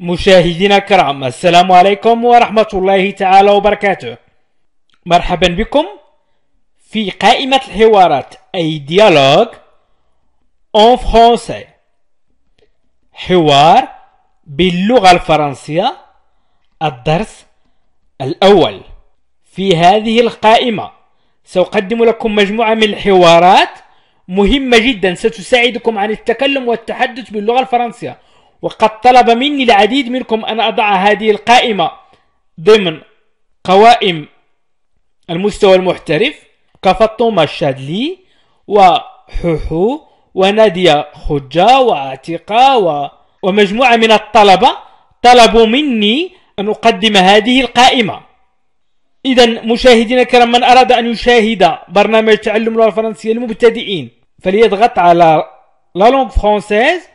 مشاهدينا الكرام السلام عليكم ورحمة الله تعالى وبركاته مرحبا بكم في قائمة الحوارات أي ديالوج en français حوار باللغة الفرنسية الدرس الأول في هذه القائمة سأقدم لكم مجموعة من الحوارات مهمة جدا ستساعدكم عن التكلم والتحدث باللغة الفرنسية وقد طلب مني العديد منكم أن أضع هذه القائمة ضمن قوائم المستوى المحترف كفاطمة الشادلي وحوحو ونادية خجة وعاتقة و... ومجموعة من الطلبة طلبوا مني أن أقدم هذه القائمة إذا مشاهدينا الكرام من أراد أن يشاهد برنامج تعلم اللغة الفرنسية للمبتدئين فليضغط على لا لونغ فرونسيز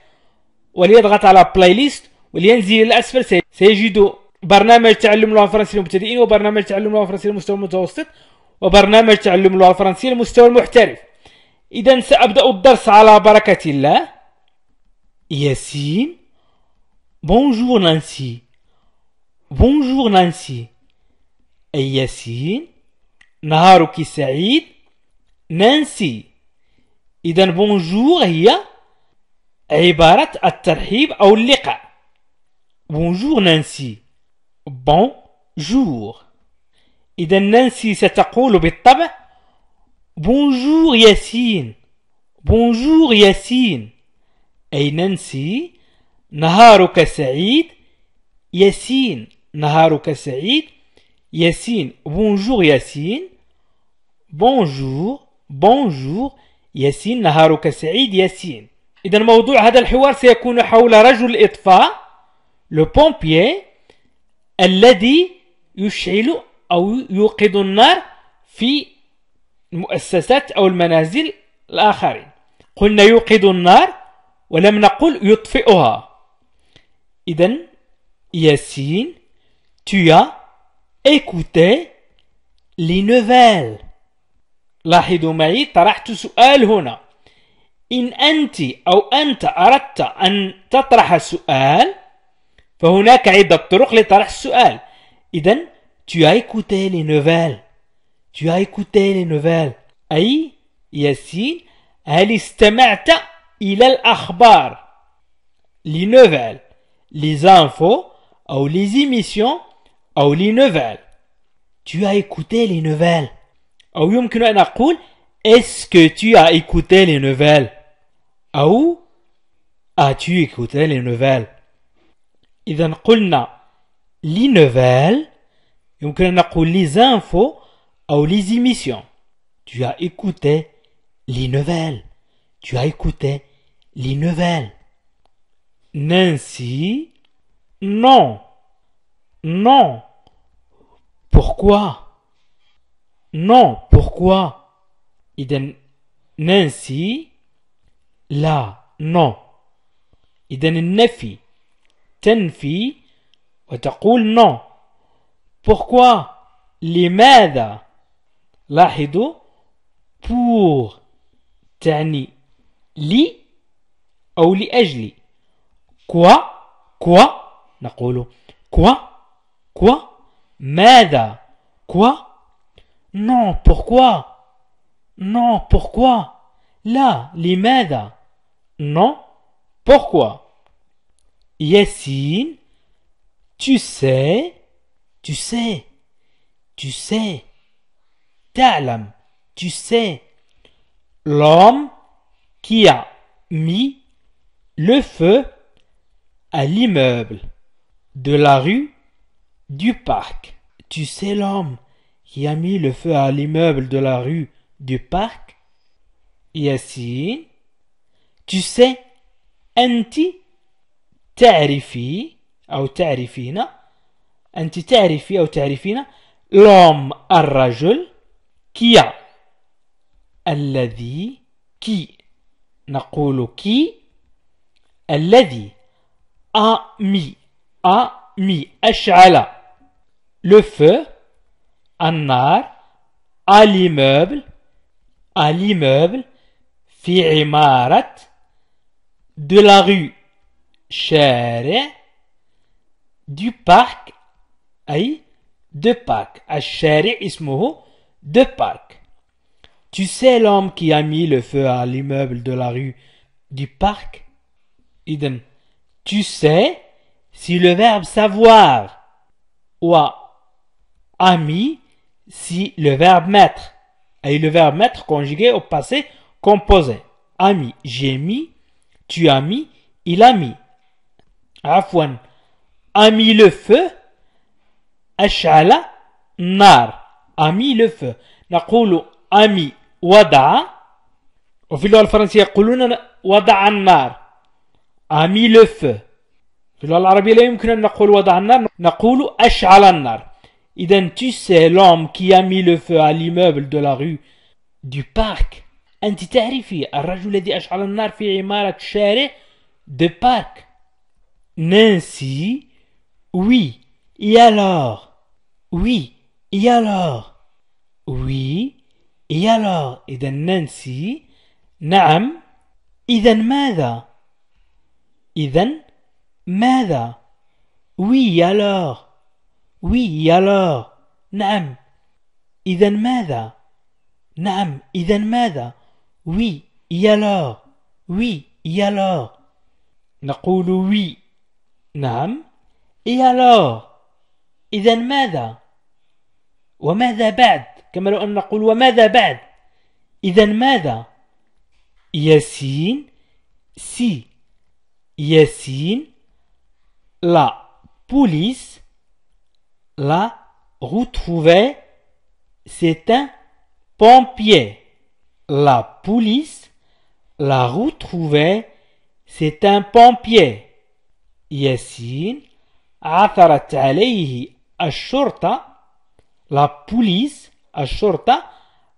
وليضغط على بلاي ليست ولينزل الى الاسفل سيجد برنامج تعلم اللغه الفرنسيه للمبتدئين وبرنامج تعلم اللغه الفرنسيه للمستوى المتوسط وبرنامج تعلم اللغه الفرنسيه للمستوى المحترف اذا سابدا الدرس على بركه الله ياسين بونجور نانسي بونجور نانسي اي ياسين نهارك سعيد نانسي اذا بونجور هي عبارة الترحيب أو اللقاء بونجور نانسي بون جور إذا نانسي ستقول بالطبع بونجور ياسين بونجور ياسين أي نانسي نهارك سعيد ياسين نهارك سعيد ياسين بونجور ياسين بونجور بونجور ياسين نهارك سعيد ياسين إذا موضوع هذا الحوار سيكون حول رجل الإطفاء لو بومبيي الذي يشعل أو يوقد النار في المؤسسات أو المنازل الآخرين قلنا يوقد النار ولم نقل يطفئها إذا ياسين تيا as écouté les nouvelles. لاحظوا معي طرحت سؤال هنا إن أنت أو أنت أردت أن تطرح سؤال فهناك عدة طرق لطرح السؤال إذا tu as écouté les nouvelles tu as écouté les nouvelles أي ياسين هل استمعت إلى الأخبار لي نوفيل لي زانفو أو لي زيميسيون أو لي نوفيل tu as écouté les nouvelles أو يمكن أن أقول Est-ce que tu as écouté les nouvelles A ah où As-tu écouté les nouvelles y قلنا les nouvelles on peut dire les infos ou les émissions Tu as écouté les nouvelles Tu as écouté les nouvelles Nancy Non Non Pourquoi Non, pourquoi Iden Nancy la non iden nefi t'enfi fi taqul non pourquoi li mèda la pour tani li ou li quoi quoi quoi quoi quoi quoi quoi non pourquoi non, pourquoi Là, Limeda Non, pourquoi Yassine, tu sais, tu sais, tu sais. Ta'lam, tu sais. L'homme qui a mis le feu à l'immeuble de la rue du parc. Tu sais l'homme qui a mis le feu à l'immeuble de la rue du parc ياسين tu sais أنت تعرفي أو تعرفين أنت تعرفي أو تعرفين لوم الرجل كيا الذي كي نقول كي الذي أمي أمي أشعل لو فو النار à l'immeuble à l'immeuble fi de la rue Chere du parc aï de parc اسمه de parc Tu sais l'homme qui a mis le feu à l'immeuble de la rue du parc Idem. Tu sais si le verbe savoir ou a mis si le verbe mettre et le verbe mettre conjugué au passé composé. Ami, j'ai mis, tu as mis, il a mis. Afwan, a mis le feu, achala, nar, Ami le feu. Nakulu, ami ami, wada, au fil de français, kuluna, wada, nar, Ami le feu. في اللغة العربية لا يمكن أن نقول وضع النار نقول tu sais, l'homme qui a mis le feu à l'immeuble de la rue du parc. انت تعرفي الرجل الذي اشعل النار في de parc. Nancy, oui, et alors? Oui, et alors? Oui, et alors? Iden نانسي نعم Iden ماذا؟ Iden ماذا؟ Oui, alors. وي يلا نعم إذا ماذا نعم إذا ماذا وي يلا وي يلا نقول وي نعم يلا إذا ماذا وماذا بعد كما لو أن نقول وماذا بعد إذا ماذا ياسين سي ياسين لا بوليس l'a trouvée C'est un pompier. La police l'a trouvée C'est un pompier. Yesin عثرت عليه الشرطة la police Ashorta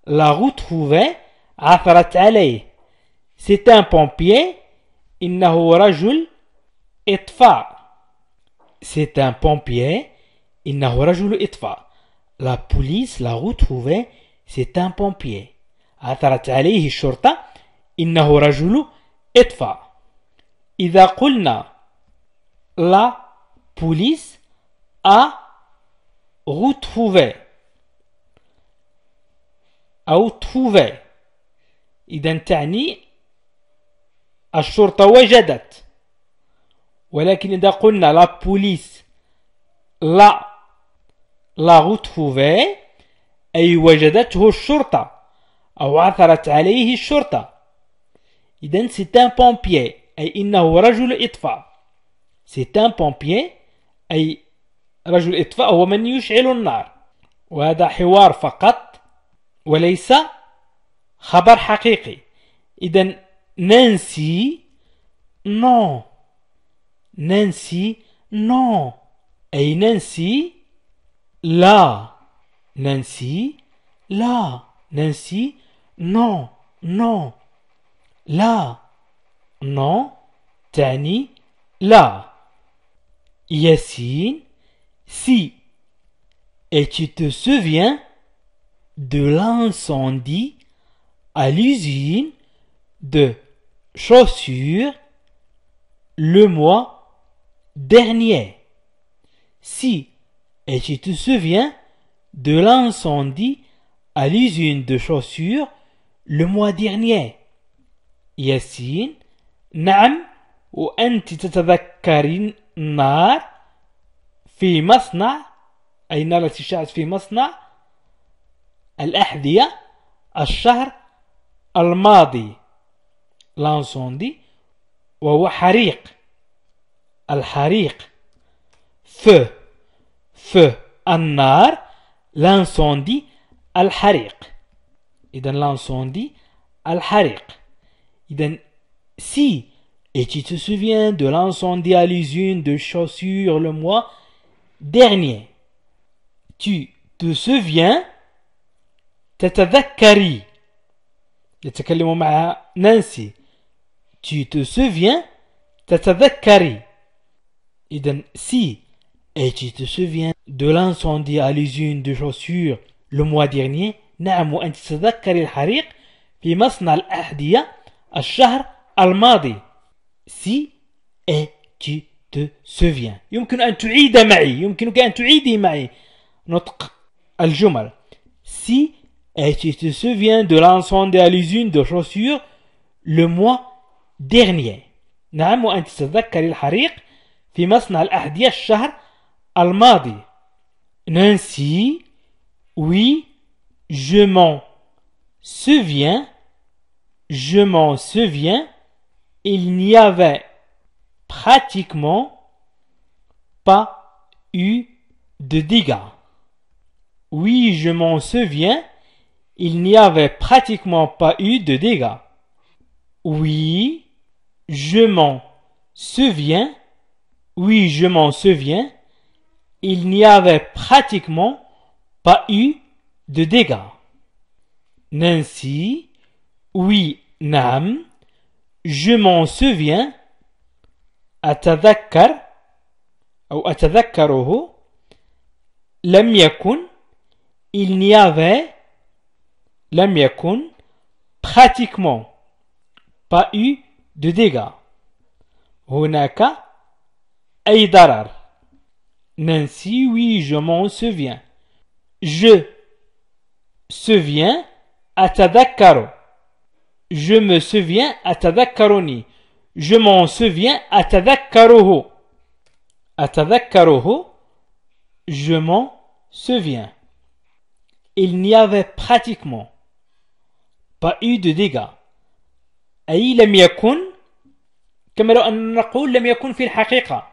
l'a retrouvé عثرت عليه c'est un pompier إنه رجل إطفاء c'est un pompier إنه رجل إطفاء. La police l'a retrouvé. C'est un pompier. عثرت عليه الشرطة. إنه رجل إطفاء. إذا قلنا la police a retrouvé أو trouvé إذا تعني الشرطة وجدت ولكن إذا قلنا لا بوليس لا لا فوفي أي وجدته الشرطة أو عثرت عليه الشرطة إذا سي ان أي إنه رجل إطفاء سي ان أي رجل إطفاء هو من يشعل النار وهذا حوار فقط وليس خبر حقيقي إذا نانسي نو نانسي نو أي نانسي La Nancy, la Nancy, non, non. la, non, Tani, la. Yassine, si. Et tu te souviens de l'incendie à l'usine de chaussures le mois dernier. Si Et tu te souviens de l'incendie à l'usine de chaussures le mois dernier. ياسين نعم وأنت تتذكرين النار في مصنع أي نار التي اشتعلت في مصنع الأحذية الشهر الماضي لانسوندي وهو حريق الحريق feu feu, annar, l'incendie, al-hariq. dans l'incendie, al Et dans si et tu te souviens de l'incendie à l'usine de chaussures le mois dernier, tu te souviens te Nancy. tu te souviens Et dans si et tu te souviens de l'incendie à l'usine de chaussures le mois dernier نعم وأنت تتذكر الحريق في مصنع الأحذية الشهر الماضي si et tu te souviens يمكن أن تعيد معي يمكنك أن تعيدي معي نطق الجمل si et tu te souviens de l'incendie à l'usine de chaussures le mois dernier نعم وأنت تتذكر الحريق في مصنع الأحذية الشهر al oui, je m'en souviens, je m'en souviens, il n'y avait pratiquement pas eu de dégâts. Oui, je m'en souviens, il n'y avait pratiquement pas eu de dégâts. Oui, je m'en souviens, oui, je m'en souviens, il n'y avait pratiquement pas eu de dégâts. Nancy, oui, Nam, je m'en souviens, à ou أتذكره la l'Amiakun, il n'y avait Lamyakun pratiquement pas eu de dégâts Hunaka Nancy, oui, je m'en souviens. Je souviens à Tadakaro. Je me souviens à Tadakaroni. Je m'en souviens à Tadakaroho. À Tadakaroho, je m'en souviens. Il n'y avait pratiquement pas eu de dégâts. Aïe, la comme on a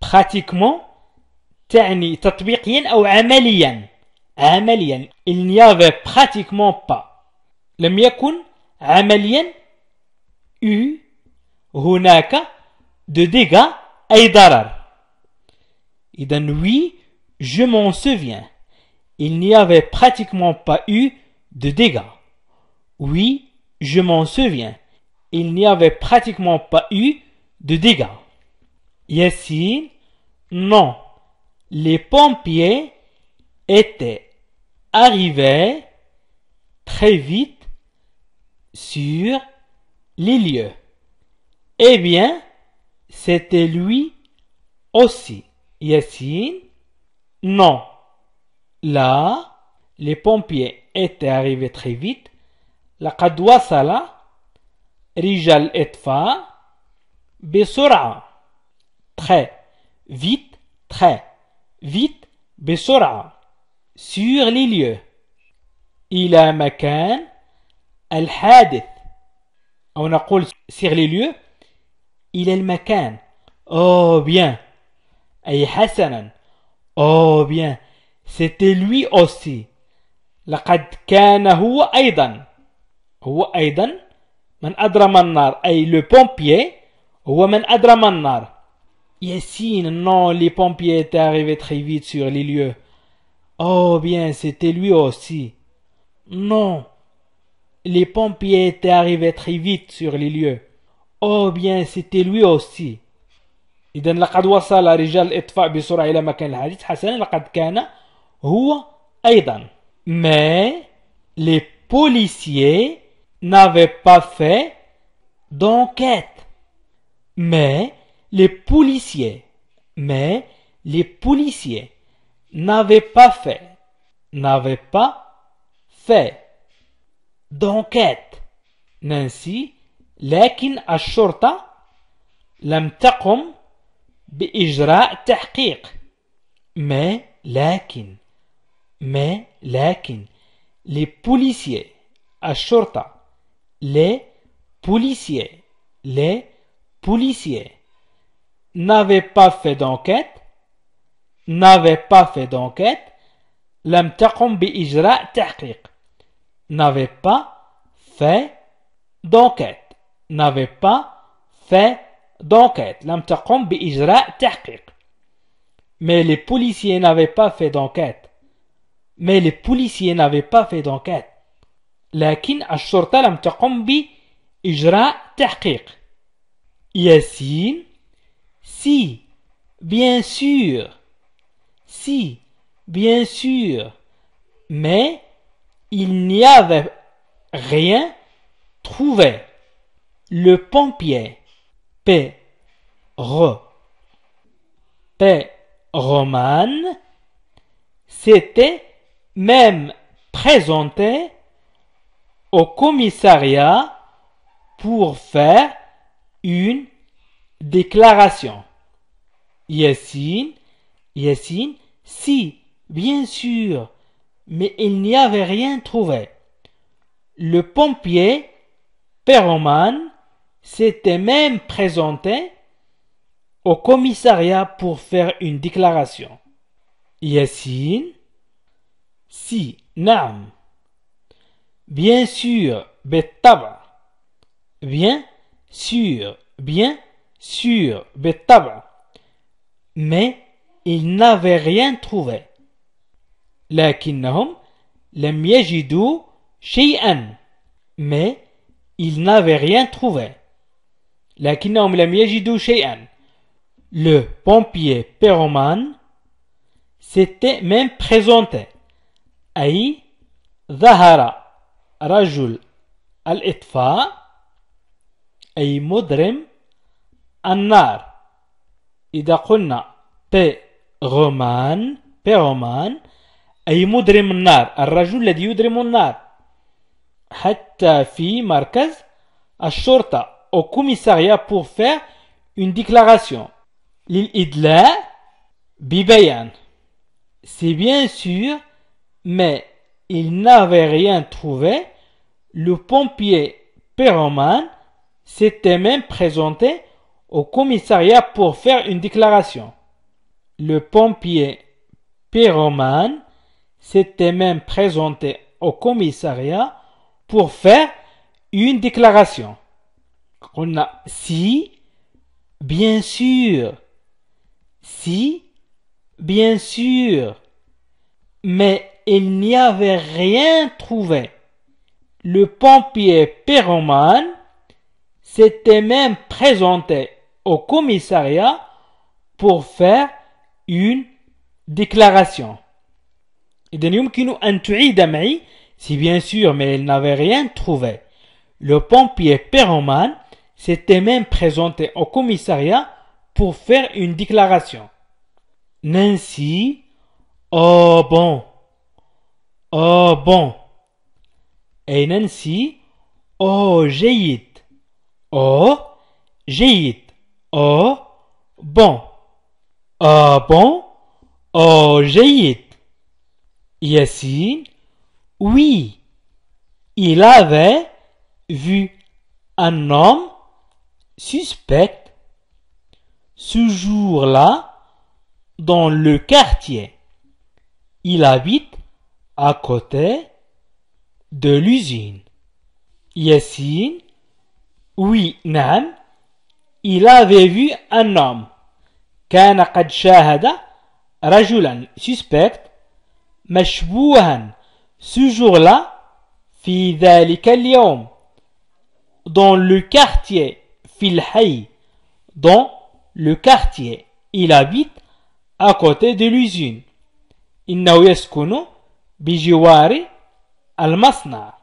pratiquement تعني تطبيقيا ou عمليا il n'y avait pratiquement pas لم يكن عمليا eu هناك de dégâts اي ضرر oui je m'en souviens il n'y avait pratiquement pas eu de dégâts oui je m'en souviens il n'y avait pratiquement pas eu de dégâts Yassine non les pompiers étaient arrivés très vite sur les lieux. Eh bien, c'était lui aussi. Yassine, non. Là, les pompiers étaient arrivés très vite. La Kadwasala sala, rijal etfa, Besura Très vite, très vite بسرعة sur les lieux إلى مكان الحادث أو نقول sur les lieux إلى المكان oh bien أي حسنا oh bien c'était lui aussi لقد كان هو أيضا هو أيضا من أدرم النار أي لو بومبيي هو من أدرم النار Yessine, non, les pompiers étaient arrivés très vite sur les lieux. Oh bien, c'était lui aussi. Non. Les pompiers étaient arrivés très vite sur les lieux. Oh bien, c'était lui aussi. هو mais les policiers n'avaient pas fait d'enquête mais les policiers. Mais les policiers n'avaient pas fait, n'avaient pas fait d'enquête. Nancy, لكن ashurta لم تقم بإجراء Mais لكن mais لكن les policiers ashurta les policiers les policiers n'avait pas fait d'enquête n'avait pas fait d'enquête لم تقم بإجراء تحقيق n'avait pas fait d'enquête n'avait pas fait d'enquête لم تقم بإجراء mais les policiers n'avaient pas fait d'enquête mais les policiers n'avaient pas fait d'enquête Lakin الشرطة لم تقم بإجراء تحقيق si, bien sûr. Si, bien sûr. Mais il n'y avait rien trouvé. Le pompier. P. R. P. Romane s'était même présenté au commissariat pour faire une déclaration. Yassine, Yassine, si, bien sûr, mais il n'y avait rien trouvé. Le pompier, Perroman, s'était même présenté au commissariat pour faire une déclaration. Yassine, si, Nam. Bien sûr, Betaba. Bien sûr, bien sûr, Betaba mais il n'avait rien trouvé. لكنهم لم يجدوا شيئا mais il n'avait rien trouvé. لكنهم لم يجدوا شيئا le pompier péroman s'était même présenté. أي ظهر رجل الإطفاء أي مدرم النار إذا قلنا roman le père Roman أي مدرم النار الرجل الذي يدرم النار حتى au commissariat pour faire une déclaration للإدلاء ببيان C'est bien sûr, mais il n'avait rien trouvé. Le pompier Perroman s'était même présenté au commissariat pour faire une déclaration. Le pompier pyromane s'était même présenté au commissariat pour faire une déclaration. On a si, bien sûr, si, bien sûr, mais il n'y avait rien trouvé. Le pompier pyromane s'était même présenté au commissariat pour faire une déclaration. Et si bien sûr, mais il n'avait rien trouvé. Le pompier Perroman s'était même présenté au commissariat pour faire une déclaration. Nancy, oh bon, oh bon. Et Nancy, oh jaillit, oh jaillit. Oh bon. Oh, bon? Oh dit. Yassine, oui. Il avait vu un homme suspect ce jour-là dans le quartier. Il habite à côté de l'usine. Yassine, oui, Nan, il avait vu un homme. كان قد شاهد رجلا suspect ce jour-là في ذلك اليوم dans le quartier في الحي dans le quartier il habite à côté de l'usine إنه يسكن بجوار المصنع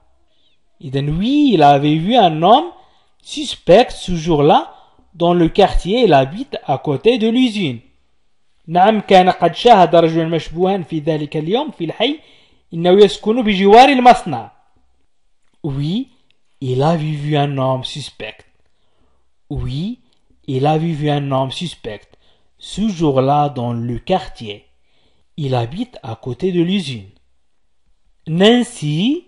إذن oui il avait vu un homme suspect ce jour-là dans le quartier il habite à côté de l'usine Oui, il a vu un homme suspect. Oui, il a vu un homme suspect ce jour-là dans le quartier. Il habite à côté de l'usine. Nancy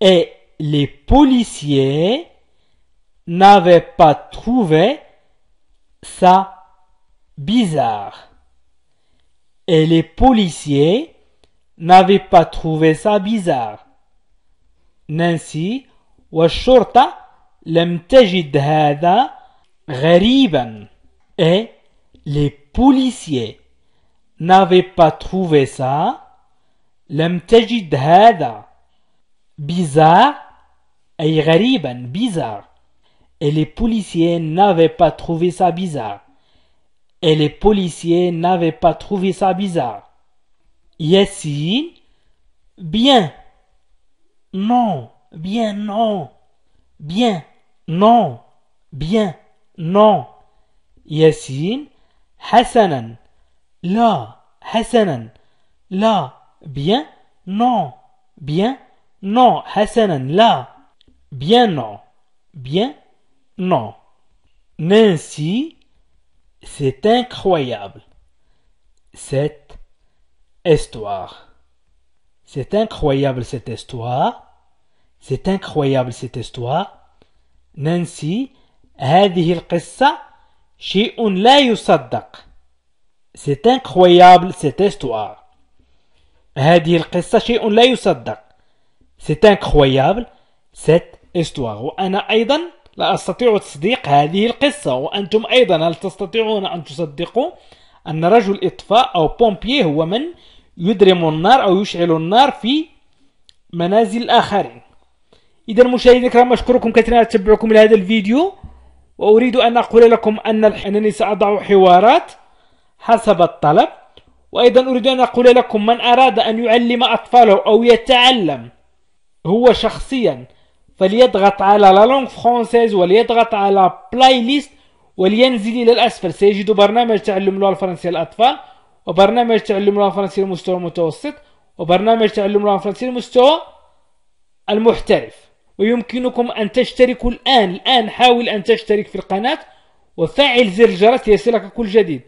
et les policiers n'avait pas trouvé ça bizarre. Et les policiers n'avaient pas trouvé ça bizarre. Nancy, والشرطة لم تجد هذا Et les policiers n'avaient pas trouvé ça. لم bizarre. et غريبا bizarre et les policiers n'avaient pas trouvé ça bizarre. Et les policiers n'avaient pas trouvé ça bizarre. Yassine bien. Non, bien, non. Bien, non. Bien, non. Yassine Hassanan. Là, Là, bien, non. Bien, non. Hassanan, là. Bien, non. Bien, non. Nancy, c'est incroyable. Cette histoire. C'est incroyable cette histoire. C'est incroyable cette histoire. Nancy هذه القصة شيء لا يصدق C'est incroyable cette histoire. هذه القصة شيء لا يصدق. C'est incroyable cette histoire. وأنا لا أستطيع تصديق هذه القصة وأنتم أيضا هل تستطيعون أن تصدقوا أن رجل إطفاء أو بومبيي هو من يدرم النار أو يشعل النار في منازل الآخرين إذا مشاهدينا الكرام أشكركم كثيرا على تتبعكم لهذا الفيديو وأريد أن أقول لكم أن أنني سأضع حوارات حسب الطلب وأيضا أريد أن أقول لكم من أراد أن يعلم أطفاله أو يتعلم هو شخصيا فليضغط على لا لونغ فرونسيز وليضغط على بلاي ليست ولينزل الى الاسفل سيجد برنامج تعلم اللغه الفرنسيه للاطفال وبرنامج تعلم اللغه الفرنسيه للمستوى المتوسط وبرنامج تعلم اللغه الفرنسيه للمستوى المحترف ويمكنكم ان تشتركوا الان الان حاول ان تشترك في القناه وفعل زر الجرس ليصلك كل جديد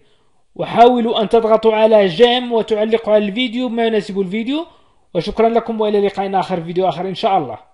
وحاولوا ان تضغطوا على جيم وتعلقوا على الفيديو ما يناسب الفيديو وشكرا لكم والى لقاء اخر فيديو اخر ان شاء الله